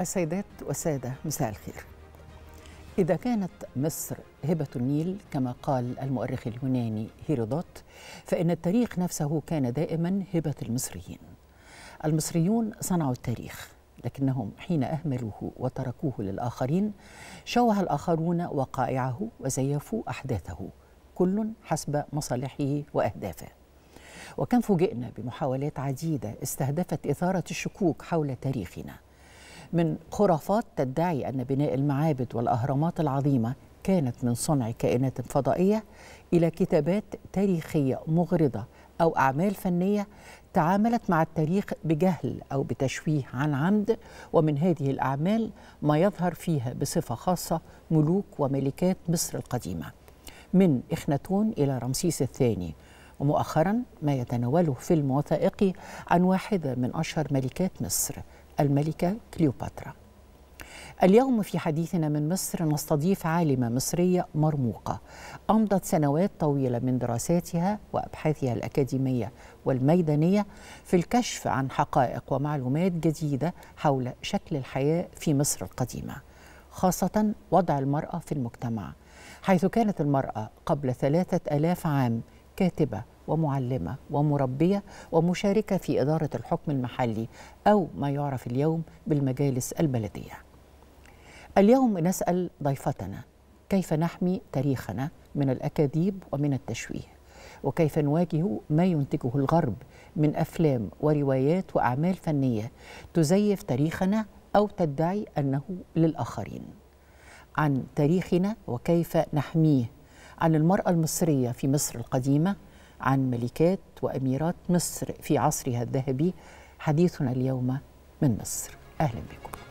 السيدات والسادة مساء الخير إذا كانت مصر هبة النيل كما قال المؤرخ اليوناني هيرودوت فإن التاريخ نفسه كان دائما هبة المصريين المصريون صنعوا التاريخ لكنهم حين أهملوه وتركوه للآخرين شوه الآخرون وقائعه وزيفوا أحداثه كل حسب مصالحه وأهدافه وكان فوجئنا بمحاولات عديدة استهدفت إثارة الشكوك حول تاريخنا من خرافات تدعي أن بناء المعابد والأهرامات العظيمة كانت من صنع كائنات فضائية إلى كتابات تاريخية مغرضة أو أعمال فنية تعاملت مع التاريخ بجهل أو بتشويه عن عمد ومن هذه الأعمال ما يظهر فيها بصفة خاصة ملوك وملكات مصر القديمة من إخناتون إلى رمسيس الثاني ومؤخرا ما يتناوله فيلم وثائقي عن واحدة من أشهر ملكات مصر الملكة كليوباترا اليوم في حديثنا من مصر نستضيف عالمة مصرية مرموقة أمضت سنوات طويلة من دراساتها وأبحاثها الأكاديمية والميدانية في الكشف عن حقائق ومعلومات جديدة حول شكل الحياة في مصر القديمة خاصة وضع المرأة في المجتمع حيث كانت المرأة قبل ثلاثة ألاف عام كاتبة ومعلمة ومربية ومشاركة في إدارة الحكم المحلي أو ما يعرف اليوم بالمجالس البلدية اليوم نسأل ضيفتنا كيف نحمي تاريخنا من الأكاذيب ومن التشويه وكيف نواجه ما ينتجه الغرب من أفلام وروايات وأعمال فنية تزيف تاريخنا أو تدعي أنه للآخرين عن تاريخنا وكيف نحميه عن المرأة المصرية في مصر القديمة عن ملكات وأميرات مصر في عصرها الذهبي حديثنا اليوم من مصر أهلا بكم